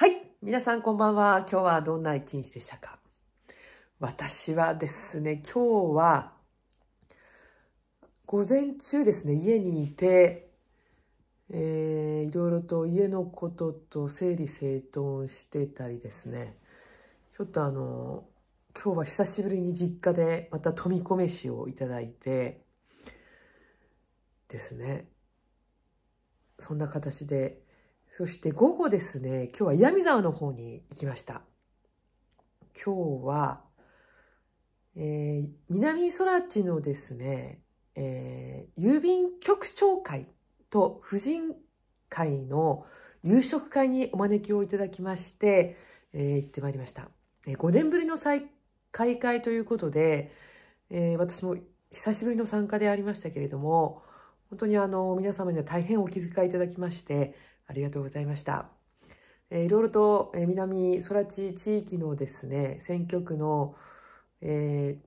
はい。皆さんこんばんは。今日はどんな一日でしたか私はですね、今日は、午前中ですね、家にいて、えー、いろいろと家のことと整理整頓してたりですね、ちょっとあの、今日は久しぶりに実家でまた富子飯をいただいてですね、そんな形でそして午後ですね、今日は岩見沢の方に行きました。今日は、えー、南空地のですね、えー、郵便局長会と婦人会の夕食会にお招きをいただきまして、えー、行ってまいりました。えー、5年ぶりの再開会ということで、えー、私も久しぶりの参加でありましたけれども、本当にあの皆様には大変お気遣いいただきまして、ありがとうございました。えー、いろいろと、えー、南空地地域のですね、選挙区の、え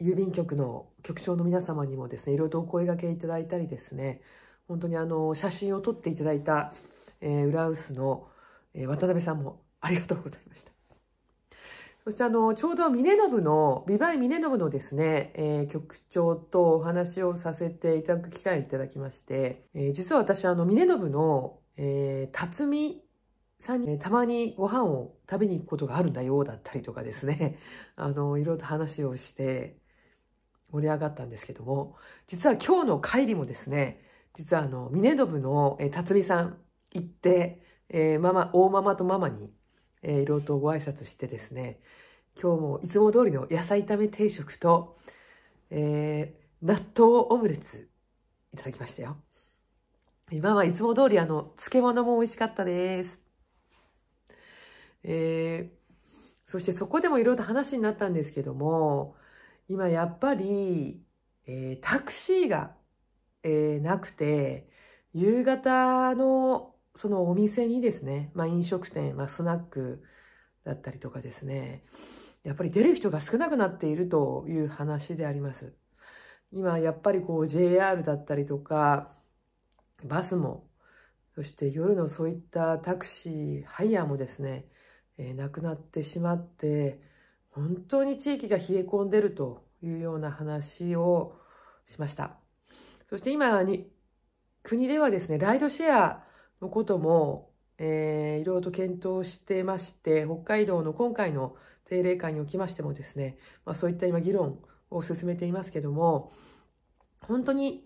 ー、郵便局の局長の皆様にもですね、いろいろとお声がけいただいたりですね、本当にあの、写真を撮っていただいた、えー、浦臼の、えー、渡辺さんもありがとうございました。そしてあの、ちょうど峰信の、ビバイ峰信のですね、えー、局長とお話をさせていただく機会をいただきまして、えー、実は私あの、峰信の、えー、辰巳さんに、たまにご飯を食べに行くことがあるんだよ、だったりとかですね、あの、いろいろと話をして盛り上がったんですけども、実は今日の会りもですね、実はあの、峰信の、えー、辰巳さん行って、えー、ママ、大ママとママにえー、いろいろとご挨拶してですね、今日もいつも通りの野菜炒め定食と、えー、納豆オムレツいただきましたよ。今はいつも通りあの、漬物も美味しかったです。えー、そしてそこでもいろいろと話になったんですけども、今やっぱり、えー、タクシーが、えー、なくて、夕方のそのお店にですね、まあ、飲食店、まあ、スナックだったりとかですね、やっぱり出る人が少なくなっているという話であります。今、やっぱりこう JR だったりとか、バスも、そして夜のそういったタクシー、ハイヤーもですね、えー、なくなってしまって、本当に地域が冷え込んでるというような話をしました。そして今に、国ではですね、ライドシェアのことも、えー、いろいろと検討してまして、北海道の今回の定例会におきましてもですね、まあ、そういった今議論を進めていますけども、本当に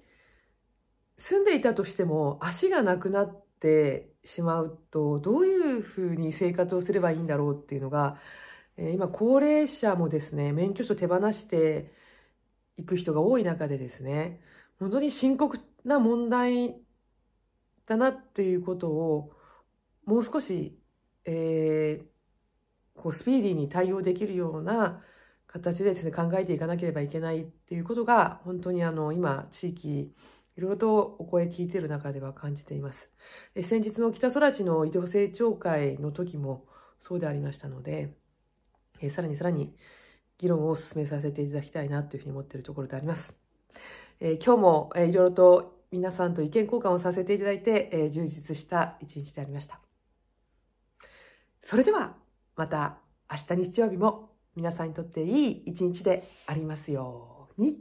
住んでいたとしても足がなくなってしまうと、どういうふうに生活をすればいいんだろうっていうのが、えー、今高齢者もですね、免許証手放していく人が多い中でですね、本当に深刻な問題だなっていうことをもう少し、えー、こうスピーディーに対応できるような形でですね考えていかなければいけないっていうことが本当にあの今地域いろいろとお声聞いてる中では感じています。え先日の北空地の移動成長会の時もそうでありましたので、えさらにさらに議論を進めさせていただきたいなというふうに思っているところであります。え今日も、えいろいろと皆さんと意見交換をさせていただいて、えー、充実した一日でありました。それでは、また明日日曜日も皆さんにとっていい一日でありますように。